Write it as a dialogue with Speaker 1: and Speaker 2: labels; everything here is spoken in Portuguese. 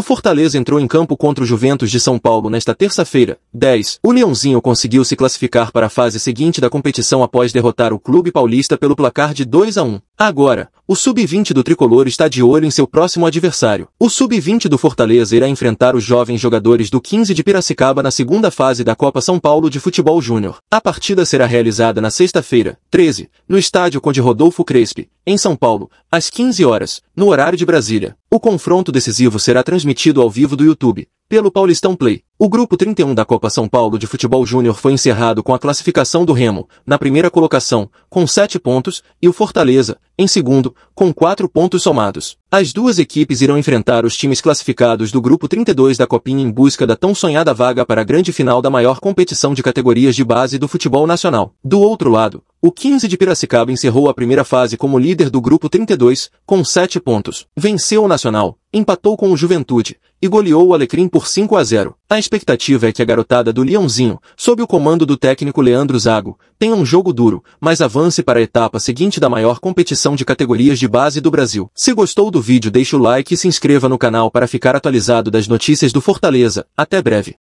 Speaker 1: O Fortaleza entrou em campo contra o Juventus de São Paulo nesta terça-feira, 10. O Leãozinho conseguiu se classificar para a fase seguinte da competição após derrotar o clube paulista pelo placar de 2 a 1. Agora, o Sub-20 do Tricolor está de olho em seu próximo adversário. O Sub-20 do Fortaleza irá enfrentar os jovens jogadores do 15 de Piracicaba na segunda fase da Copa São Paulo de Futebol Júnior. A partida será realizada na sexta-feira, 13, no estádio Conde Rodolfo Crespi, em São Paulo, às 15 horas, no horário de Brasília. O confronto decisivo será transmitido ao vivo do YouTube, pelo Paulistão Play. O grupo 31 da Copa São Paulo de Futebol Júnior foi encerrado com a classificação do Remo, na primeira colocação, com 7 pontos, e o Fortaleza, em segundo, com 4 pontos somados. As duas equipes irão enfrentar os times classificados do grupo 32 da Copinha em busca da tão sonhada vaga para a grande final da maior competição de categorias de base do futebol nacional. Do outro lado, o 15 de Piracicaba encerrou a primeira fase como líder do grupo 32, com 7 pontos. Venceu o Nacional, empatou com o Juventude e goleou o Alecrim por 5 a 0. A expectativa é que a garotada do Leãozinho, sob o comando do técnico Leandro Zago, tenha um jogo duro, mas avance para a etapa seguinte da maior competição de categorias de base do Brasil. Se gostou do do vídeo deixe o like e se inscreva no canal para ficar atualizado das notícias do Fortaleza. Até breve.